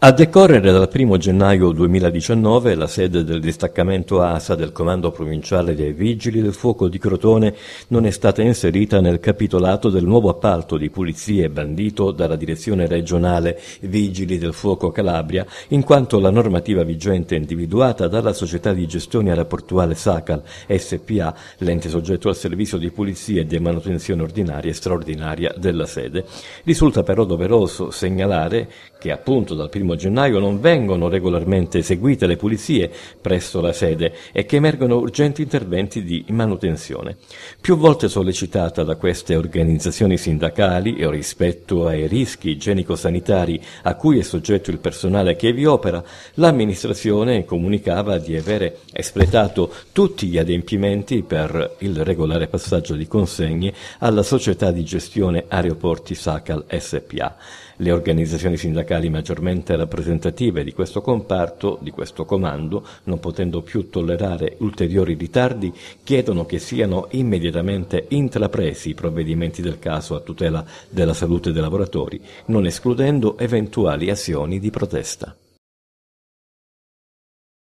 A decorrere dal 1 gennaio 2019 la sede del distaccamento ASA del Comando Provinciale dei Vigili del Fuoco di Crotone non è stata inserita nel capitolato del nuovo appalto di pulizie bandito dalla direzione regionale Vigili del Fuoco Calabria, in quanto la normativa vigente individuata dalla società di gestione aeroportuale SACAL SPA, l'ente soggetto al servizio di pulizia e di manutenzione ordinaria e straordinaria della sede. Risulta però doveroso segnalare che appunto dal 1 1 gennaio non vengono regolarmente eseguite le pulizie presso la sede e che emergono urgenti interventi di manutenzione. Più volte sollecitata da queste organizzazioni sindacali e rispetto ai rischi igienico-sanitari a cui è soggetto il personale che vi opera, l'amministrazione comunicava di avere espletato tutti gli adempimenti per il regolare passaggio di consegne alla società di gestione aeroporti SACAL SPA. Le organizzazioni sindacali maggiormente rappresentative di questo comparto, di questo comando, non potendo più tollerare ulteriori ritardi, chiedono che siano immediatamente intrapresi i provvedimenti del caso a tutela della salute dei lavoratori, non escludendo eventuali azioni di protesta.